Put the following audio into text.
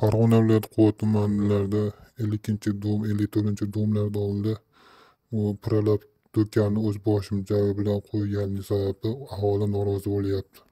farg'ona viloyati quva tumanlarida ellikinchi do'm ellik to'rtinchi domlar u prolab do'konni o'z boshimchagi bilan qo'yganligi sababli aholi norozi bo'lyapti